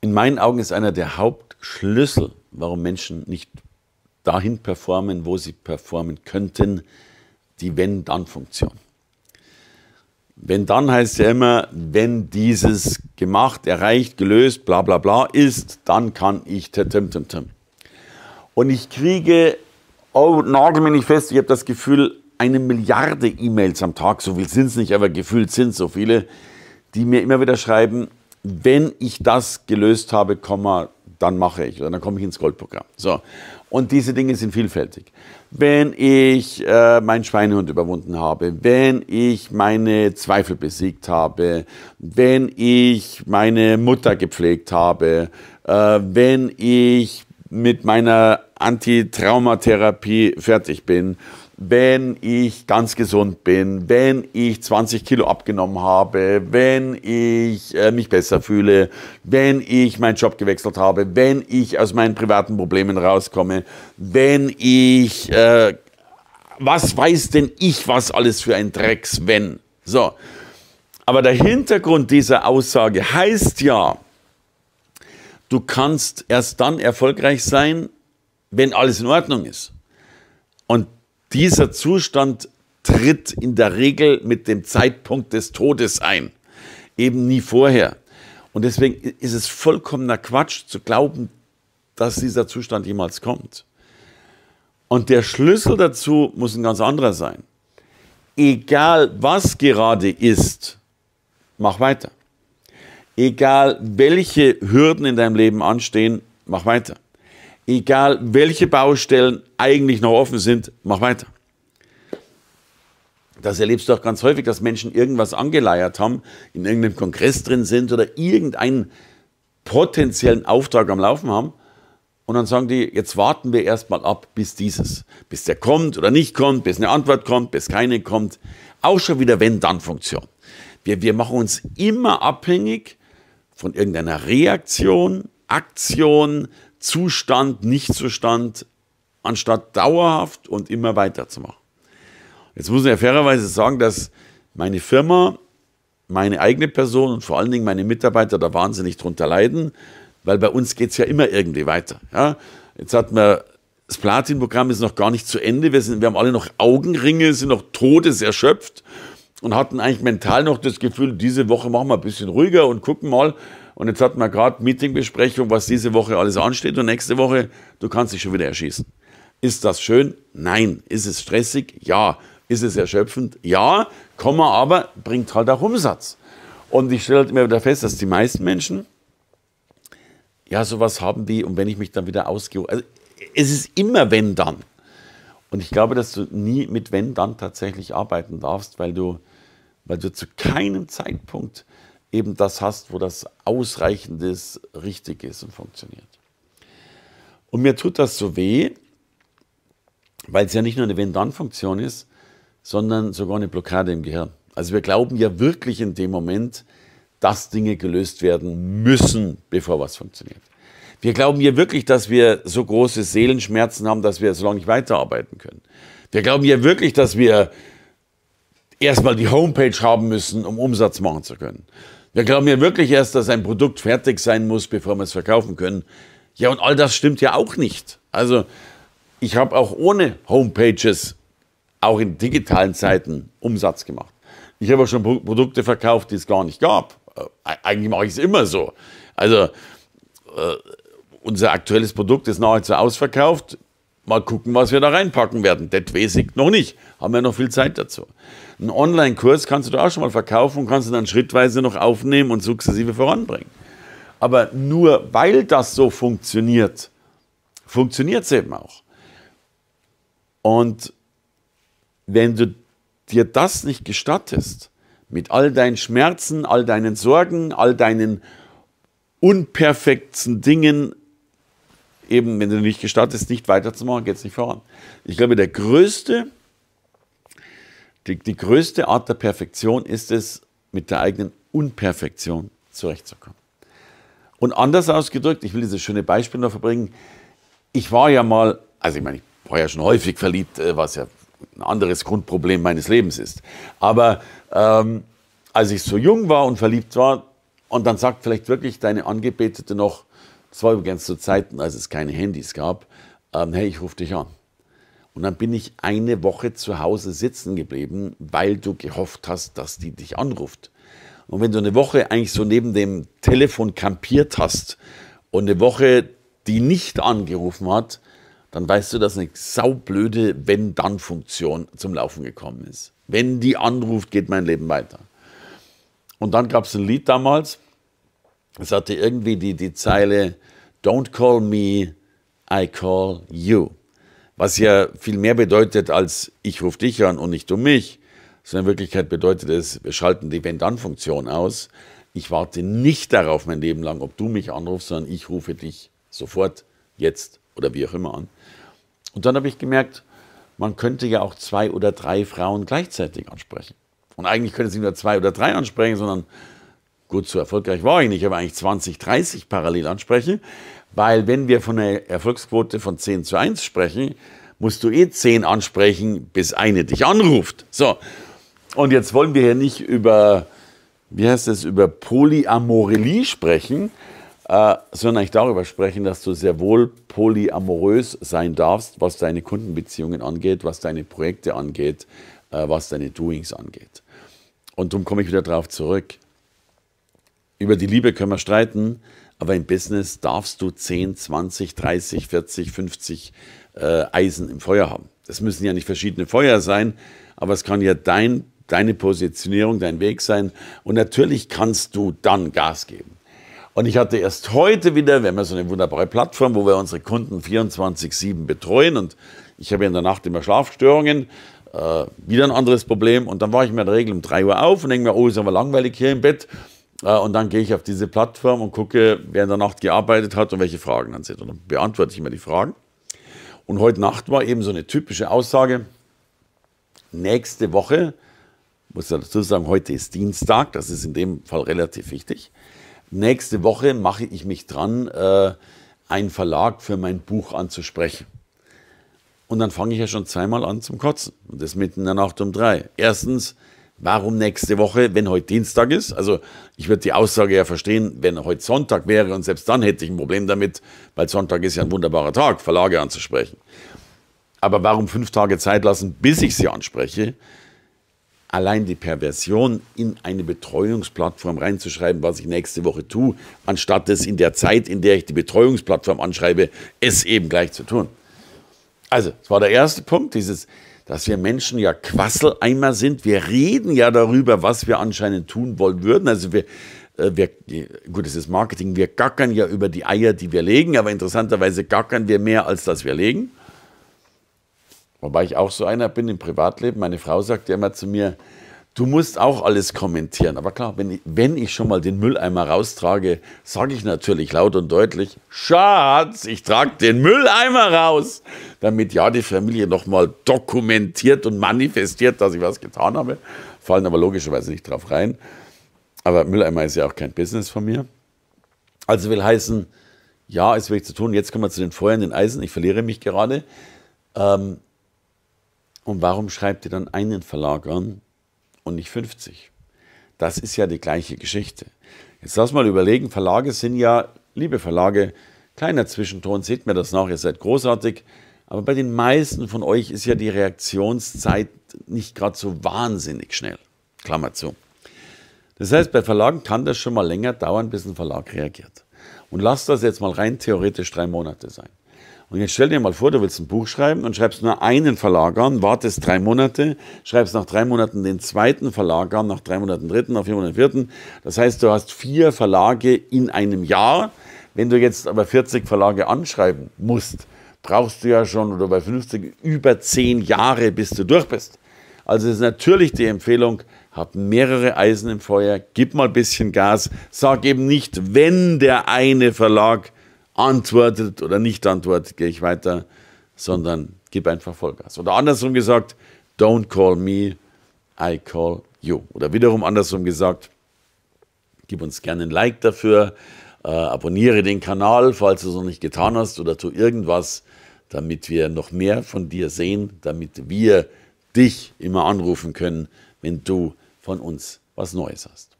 in meinen Augen ist einer der Hauptschlüssel, warum Menschen nicht dahin performen, wo sie performen könnten, die Wenn-Dann-Funktion. Wenn dann heißt ja immer, wenn dieses gemacht, erreicht, gelöst, bla bla bla ist, dann kann ich tim tim tim. Und ich kriege, oh, nagel mir nicht fest, ich habe das Gefühl, eine Milliarde E-Mails am Tag, so viel sind es nicht, aber gefühlt sind es so viele, die mir immer wieder schreiben, wenn ich das gelöst habe, dann mache ich oder dann komme ich ins Goldprogramm. So. Und diese Dinge sind vielfältig. Wenn ich äh, meinen Schweinehund überwunden habe, wenn ich meine Zweifel besiegt habe, wenn ich meine Mutter gepflegt habe, äh, wenn ich mit meiner Antitraumatherapie fertig bin wenn ich ganz gesund bin, wenn ich 20 Kilo abgenommen habe, wenn ich äh, mich besser fühle, wenn ich meinen Job gewechselt habe, wenn ich aus meinen privaten Problemen rauskomme, wenn ich, äh, was weiß denn ich, was alles für ein Drecks, wenn. So. Aber der Hintergrund dieser Aussage heißt ja, du kannst erst dann erfolgreich sein, wenn alles in Ordnung ist. Und dieser Zustand tritt in der Regel mit dem Zeitpunkt des Todes ein, eben nie vorher. Und deswegen ist es vollkommener Quatsch zu glauben, dass dieser Zustand jemals kommt. Und der Schlüssel dazu muss ein ganz anderer sein. Egal was gerade ist, mach weiter. Egal welche Hürden in deinem Leben anstehen, mach weiter egal welche Baustellen eigentlich noch offen sind, mach weiter. Das erlebst du auch ganz häufig, dass Menschen irgendwas angeleiert haben, in irgendeinem Kongress drin sind oder irgendeinen potenziellen Auftrag am Laufen haben. Und dann sagen die, jetzt warten wir erstmal ab, bis dieses, bis der kommt oder nicht kommt, bis eine Antwort kommt, bis keine kommt. Auch schon wieder Wenn-Dann-Funktion. Wir, wir machen uns immer abhängig von irgendeiner Reaktion, Aktion, Zustand, Nichtzustand, anstatt dauerhaft und immer weiterzumachen. Jetzt muss ich ja fairerweise sagen, dass meine Firma, meine eigene Person und vor allen Dingen meine Mitarbeiter da wahnsinnig drunter leiden, weil bei uns geht es ja immer irgendwie weiter. Ja? Jetzt hat man, das Platin-Programm ist noch gar nicht zu Ende, wir, sind, wir haben alle noch Augenringe, sind noch todeserschöpft und hatten eigentlich mental noch das Gefühl, diese Woche machen wir ein bisschen ruhiger und gucken mal, und jetzt hatten wir gerade Meetingbesprechung, was diese Woche alles ansteht und nächste Woche, du kannst dich schon wieder erschießen. Ist das schön? Nein. Ist es stressig? Ja. Ist es erschöpfend? Ja. Komma, aber bringt halt auch Umsatz. Und ich stelle halt immer wieder fest, dass die meisten Menschen ja sowas haben wie, und wenn ich mich dann wieder ausgehe, also es ist immer wenn dann. Und ich glaube, dass du nie mit wenn dann tatsächlich arbeiten darfst, weil du, weil du zu keinem Zeitpunkt eben das hast, wo das Ausreichendes richtig ist und funktioniert. Und mir tut das so weh, weil es ja nicht nur eine Wenn-Dann-Funktion ist, sondern sogar eine Blockade im Gehirn. Also wir glauben ja wirklich in dem Moment, dass Dinge gelöst werden müssen, bevor was funktioniert. Wir glauben ja wirklich, dass wir so große Seelenschmerzen haben, dass wir so lange nicht weiterarbeiten können. Wir glauben ja wirklich, dass wir erstmal die Homepage haben müssen, um Umsatz machen zu können. Wir glauben ja wirklich erst, dass ein Produkt fertig sein muss, bevor wir es verkaufen können. Ja, und all das stimmt ja auch nicht. Also ich habe auch ohne Homepages, auch in digitalen Zeiten, Umsatz gemacht. Ich habe auch schon Produkte verkauft, die es gar nicht gab. Äh, e-, eigentlich mache ich es immer so. Also äh, unser aktuelles Produkt ist nahezu ausverkauft. Mal gucken, was wir da reinpacken werden. Das weiß ich noch nicht. Haben wir noch viel Zeit dazu. Einen Online-Kurs kannst du da auch schon mal verkaufen und kannst du dann schrittweise noch aufnehmen und sukzessive voranbringen. Aber nur weil das so funktioniert, funktioniert es eben auch. Und wenn du dir das nicht gestattest, mit all deinen Schmerzen, all deinen Sorgen, all deinen unperfekten Dingen, eben, wenn du nicht gestattest, nicht weiterzumachen, geht es nicht voran. Ich glaube, der größte, die, die größte Art der Perfektion ist es, mit der eigenen Unperfektion zurechtzukommen. Und anders ausgedrückt, ich will dieses schöne Beispiel noch verbringen, ich war ja mal, also ich meine, ich war ja schon häufig verliebt, äh, was ja ein anderes Grundproblem meines Lebens ist. Aber ähm, als ich so jung war und verliebt war, und dann sagt vielleicht wirklich deine Angebetete noch, das war übrigens zu Zeiten, als es keine Handys gab. Ähm, hey, ich rufe dich an. Und dann bin ich eine Woche zu Hause sitzen geblieben, weil du gehofft hast, dass die dich anruft. Und wenn du eine Woche eigentlich so neben dem Telefon kampiert hast und eine Woche die nicht angerufen hat, dann weißt du, dass eine saublöde Wenn-Dann-Funktion zum Laufen gekommen ist. Wenn die anruft, geht mein Leben weiter. Und dann gab es ein Lied damals, es hatte irgendwie die, die Zeile Don't call me, I call you. Was ja viel mehr bedeutet als ich rufe dich an und nicht du mich, sondern in Wirklichkeit bedeutet es, wir schalten die Wenn-Dann-Funktion aus. Ich warte nicht darauf mein Leben lang, ob du mich anrufst, sondern ich rufe dich sofort, jetzt oder wie auch immer an. Und dann habe ich gemerkt, man könnte ja auch zwei oder drei Frauen gleichzeitig ansprechen. Und eigentlich könnte sie nur zwei oder drei ansprechen, sondern Gut, so erfolgreich war ich nicht, aber eigentlich 20, 30 parallel ansprechen, Weil wenn wir von einer Erfolgsquote von 10 zu 1 sprechen, musst du eh 10 ansprechen, bis eine dich anruft. So, und jetzt wollen wir hier nicht über, wie heißt es, über Polyamorelie sprechen, äh, sondern eigentlich darüber sprechen, dass du sehr wohl polyamorös sein darfst, was deine Kundenbeziehungen angeht, was deine Projekte angeht, äh, was deine Doings angeht. Und darum komme ich wieder darauf zurück. Über die Liebe können wir streiten, aber im Business darfst du 10, 20, 30, 40, 50 äh, Eisen im Feuer haben. Das müssen ja nicht verschiedene Feuer sein, aber es kann ja dein, deine Positionierung, dein Weg sein. Und natürlich kannst du dann Gas geben. Und ich hatte erst heute wieder, wir haben ja so eine wunderbare Plattform, wo wir unsere Kunden 24-7 betreuen. Und ich habe ja in der Nacht immer Schlafstörungen, äh, wieder ein anderes Problem. Und dann war ich mir in der Regel um 3 Uhr auf und denke mir, oh, ist aber langweilig hier im Bett. Äh, und dann gehe ich auf diese Plattform und gucke, wer in der Nacht gearbeitet hat und welche Fragen dann sind. Und dann beantworte ich immer die Fragen. Und heute Nacht war eben so eine typische Aussage. Nächste Woche, muss ich dazu sagen, heute ist Dienstag, das ist in dem Fall relativ wichtig. Nächste Woche mache ich mich dran, äh, einen Verlag für mein Buch anzusprechen. Und dann fange ich ja schon zweimal an zum Kotzen. Und das mitten in der Nacht um drei. Erstens, Warum nächste Woche, wenn heute Dienstag ist? Also ich würde die Aussage ja verstehen, wenn heute Sonntag wäre und selbst dann hätte ich ein Problem damit, weil Sonntag ist ja ein wunderbarer Tag, Verlage anzusprechen. Aber warum fünf Tage Zeit lassen, bis ich sie anspreche? Allein die Perversion, in eine Betreuungsplattform reinzuschreiben, was ich nächste Woche tue, anstatt es in der Zeit, in der ich die Betreuungsplattform anschreibe, es eben gleich zu tun. Also, das war der erste Punkt, dieses dass wir Menschen ja Quasseleimer sind. Wir reden ja darüber, was wir anscheinend tun wollen würden. Also wir, äh, wir, gut, es ist Marketing, wir gackern ja über die Eier, die wir legen, aber interessanterweise gackern wir mehr, als dass wir legen. Wobei ich auch so einer bin im Privatleben. Meine Frau sagt ja immer zu mir, Du musst auch alles kommentieren. Aber klar, wenn ich, wenn ich schon mal den Mülleimer raustrage, sage ich natürlich laut und deutlich, Schatz, ich trage den Mülleimer raus, damit ja die Familie nochmal dokumentiert und manifestiert, dass ich was getan habe. Fallen aber logischerweise nicht drauf rein. Aber Mülleimer ist ja auch kein Business von mir. Also will heißen, ja, es will ich zu tun. Jetzt kommen wir zu den Feuern, den Eisen. Ich verliere mich gerade. Ähm, und warum schreibt ihr dann einen Verlag an, und nicht 50. Das ist ja die gleiche Geschichte. Jetzt lass mal überlegen, Verlage sind ja, liebe Verlage, kleiner Zwischenton, seht mir das nach, ihr seid großartig, aber bei den meisten von euch ist ja die Reaktionszeit nicht gerade so wahnsinnig schnell. Klammer zu. Das heißt, bei Verlagen kann das schon mal länger dauern, bis ein Verlag reagiert. Und lasst das jetzt mal rein theoretisch drei Monate sein. Und jetzt stell dir mal vor, du willst ein Buch schreiben und schreibst nur einen Verlag an, wartest drei Monate, schreibst nach drei Monaten den zweiten Verlag an, nach drei Monaten dritten, nach vier Monaten vierten. Das heißt, du hast vier Verlage in einem Jahr. Wenn du jetzt aber 40 Verlage anschreiben musst, brauchst du ja schon oder bei 50 über zehn Jahre, bis du durch bist. Also ist natürlich die Empfehlung, hab mehrere Eisen im Feuer, gib mal ein bisschen Gas, sag eben nicht, wenn der eine Verlag antwortet oder nicht antwortet, gehe ich weiter, sondern gib einfach Vollgas. Oder andersrum gesagt, don't call me, I call you. Oder wiederum andersrum gesagt, gib uns gerne ein Like dafür, äh, abonniere den Kanal, falls du es noch nicht getan hast, oder tu irgendwas, damit wir noch mehr von dir sehen, damit wir dich immer anrufen können, wenn du von uns was Neues hast.